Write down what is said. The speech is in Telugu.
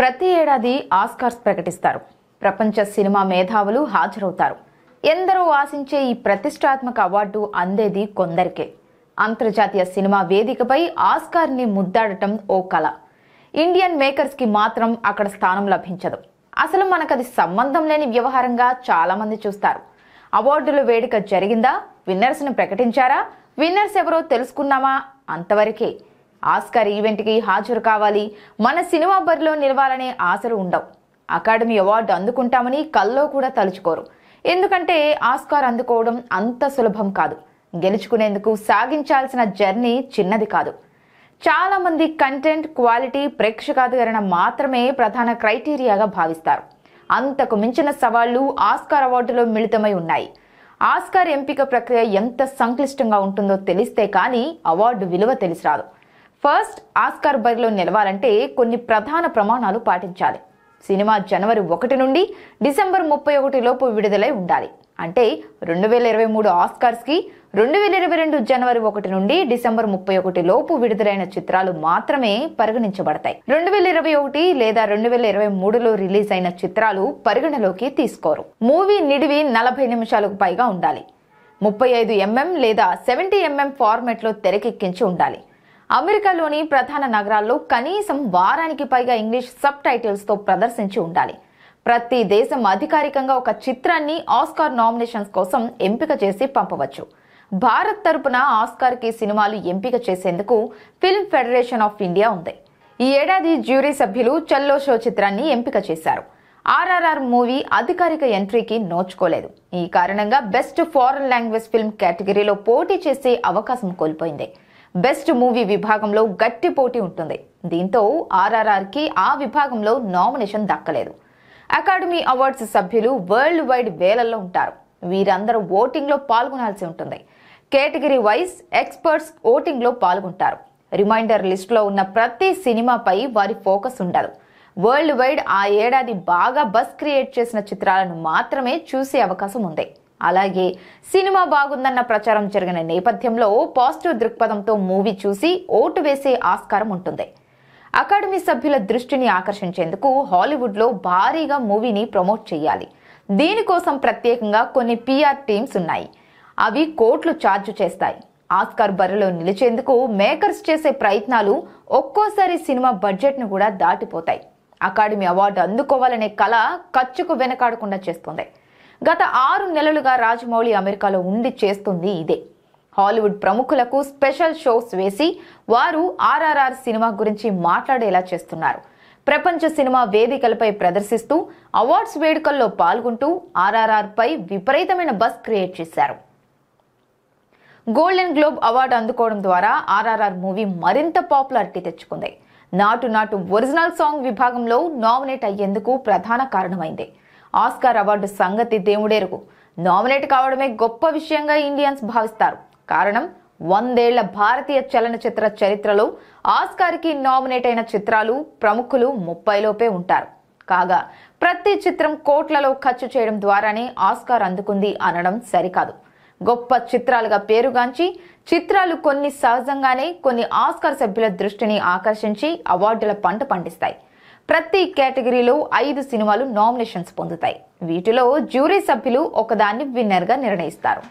ప్రతి ఏడాది ఆస్కార్స్ ప్రకటిస్తారు ప్రపంచ సినిమా మేధావులు హాజరవుతారు ఎందరో ఆశించే ఈ ప్రతిష్టాత్మక అవార్డు అందేది కొందరికే అంతర్జాతీయ సినిమా వేదికపై ఆస్కార్ని ముద్దాడటం ఓ కళ ఇండియన్ మేకర్స్కి మాత్రం అక్కడ స్థానం లభించదు అసలు మనకది సంబంధం లేని వ్యవహారంగా చాలామంది చూస్తారు అవార్డుల వేడుక జరిగిందా విన్నర్స్ను ప్రకటించారా విన్నర్స్ ఎవరో తెలుసుకున్నామా అంతవరకే ఆస్కార్ ఈవెంట్కి హాజరు కావాలి మన సినిమా బరిలో నిలవాలనే ఆశలు ఉండవు అకాడమీ అవార్డు అందుకుంటామని కల్లో కూడా తలుచుకోరు ఎందుకంటే ఆస్కార్ అందుకోవడం అంత సులభం కాదు గెలుచుకునేందుకు సాగించాల్సిన జర్నీ చిన్నది కాదు చాలామంది కంటెంట్ క్వాలిటీ ప్రేక్షకాధికరణ మాత్రమే ప్రధాన క్రైటీరియాగా భావిస్తారు అంతకు మించిన సవాళ్లు ఆస్కార్ అవార్డులో మిళితమై ఉన్నాయి ఆస్కార్ ఎంపిక ప్రక్రియ ఎంత సంక్లిష్టంగా ఉంటుందో తెలిస్తే కానీ అవార్డు విలువ తెలిసిరాదు ఫస్ట్ ఆస్కార్ బరిలో నిలవాలంటే కొన్ని ప్రధాన ప్రమాణాలు పాటించాలి సినిమా జనవరి ఒకటి నుండి డిసెంబర్ ముప్పై ఒకటి లోపు విడుదలై ఉండాలి అంటే రెండు వేల ఇరవై మూడు ఆస్కార్స్కి రెండు వేల ఇరవై రెండు జనవరి ఒకటి నుండి డిసెంబర్ ముప్పై ఒకటి లోపు విడుదలైన చిత్రాలు మాత్రమే పరిగణించబడతాయి రెండు వేల ఇరవై ఒకటి లేదా రెండు వేల ఇరవై మూడులో రిలీజ్ అయిన చిత్రాలు పరిగణలోకి తీసుకోరు మూవీ నిడివి నలభై నిమిషాలకు పైగా ఉండాలి ముప్పై ఐదు ఎంఎం లేదా సెవెంటీ ఎంఎం ఫార్మెట్లో తెరకెక్కించి ఉండాలి అమెరికాలోని ప్రధాన నగరాల్లో కనీసం వారానికి పైగా ఇంగ్లీష్ సబ్ టైటిల్స్తో ప్రదర్శించి ఉండాలి ప్రతి దేశం అధికారికంగా ఒక చిత్రాన్ని ఆస్కార్ నామినేషన్స్ కోసం ఎంపిక చేసి పంపవచ్చు భారత్ తరపున ఆస్కార్కి సినిమాలు ఎంపిక చేసేందుకు ఫిల్మ్ ఫెడరేషన్ ఆఫ్ ఇండియా ఉంది ఈ ఏడాది జ్యూరీ సభ్యులు చల్లో షో చిత్రాన్ని ఎంపిక చేశారు ఆర్ఆర్ఆర్ మూవీ అధికారిక ఎంట్రీకి నోచుకోలేదు ఈ కారణంగా బెస్ట్ ఫారెన్ లాంగ్వేజ్ ఫిల్మ్ కేటగిరీలో పోటీ చేసే అవకాశం కోల్పోయింది బెస్ట్ మూవీ విభాగంలో గట్టి పోటీ ఉంటుంది దీంతో ఆర్ఆర్ఆర్కి ఆ విభాగంలో నామినేషన్ దక్కలేదు అకాడమీ అవార్డ్స్ సభ్యులు వరల్డ్ వైడ్ వేలల్లో ఉంటారు వీరందరూ ఓటింగ్లో పాల్గొనాల్సి ఉంటుంది కేటగిరీ వైజ్ ఎక్స్పర్ట్స్ ఓటింగ్లో పాల్గొంటారు రిమైండర్ లిస్టులో ఉన్న ప్రతి సినిమాపై వారి ఫోకస్ ఉండదు వరల్డ్ వైడ్ ఆ ఏడాది బాగా బస్ క్రియేట్ చేసిన చిత్రాలను మాత్రమే చూసే అవకాశం ఉంది అలాగే సినిమా బాగుందన్న ప్రచారం జరిగిన నేపథ్యంలో పాజిటివ్ దృక్పథంతో మూవీ చూసి ఓటు వేసే ఆస్కారం ఉంటుంది అకాడమీ సభ్యుల దృష్టిని ఆకర్షించేందుకు హాలీవుడ్లో భారీగా మూవీని ప్రమోట్ చేయాలి దీనికోసం ప్రత్యేకంగా కొన్ని పిఆర్ టీమ్స్ ఉన్నాయి అవి కోట్లు ఛార్జ్ చేస్తాయి ఆస్కార్ బరిలో నిలిచేందుకు మేకర్స్ చేసే ప్రయత్నాలు ఒక్కోసారి సినిమా బడ్జెట్ను కూడా దాటిపోతాయి అకాడమీ అవార్డు అందుకోవాలనే కళ ఖర్చుకు వెనకాడకుండా చేస్తుంది గత ఆరు నెలలుగా రాజమౌళి అమెరికాలో ఉండి చేస్తుంది ఇదే హాలీవుడ్ ప్రముఖులకు స్పెషల్ షోస్ వేసి వారు ఆర్ఆర్ఆర్ సినిమా గురించి మాట్లాడేలా చేస్తున్నారు ప్రపంచ సినిమా వేదికలపై ప్రదర్శిస్తూ అవార్డ్స్ వేడుకల్లో పాల్గొంటూ ఆర్ఆర్ఆర్పై విపరీతమైన బస్ క్రియేట్ చేశారు గోల్డెన్ గ్లోబ్ అవార్డు అందుకోవడం ద్వారా ఆర్ఆర్ఆర్ మూవీ మరింత పాపులారిటీ తెచ్చుకుంది నాటు నాటు ఒరిజినల్ సాంగ్ విభాగంలో నామినేట్ అయ్యేందుకు ప్రధాన కారణమైంది ఆస్కార్ అవార్డు సంగతి దేవుడేరుకు నామినేట్ కావడమే గొప్ప విషయంగా ఇండియన్స్ భావిస్తారు కారణం వందేళ్ల భారతీయ చలనచిత్ర చరిత్రలో ఆస్కార్కి నామినేట్ అయిన చిత్రాలు ప్రముఖులు ముప్పైలోపే ఉంటారు కాగా ప్రతి చిత్రం కోట్లలో ఖర్చు చేయడం ద్వారానే ఆస్కార్ అందుకుంది అనడం సరికాదు గొప్ప చిత్రాలుగా పేరుగాంచి చిత్రాలు కొన్ని సహజంగానే కొన్ని ఆస్కార్ సభ్యుల దృష్టిని ఆకర్షించి అవార్డుల పంట పండిస్తాయి ప్రతి కేటగిరీలో ఐదు సినిమాలు నామినేషన్స్ పొందుతాయి వీటిలో జ్యూరీ సభ్యులు ఒకదాన్ని విన్నర్గా నిర్ణయిస్తారు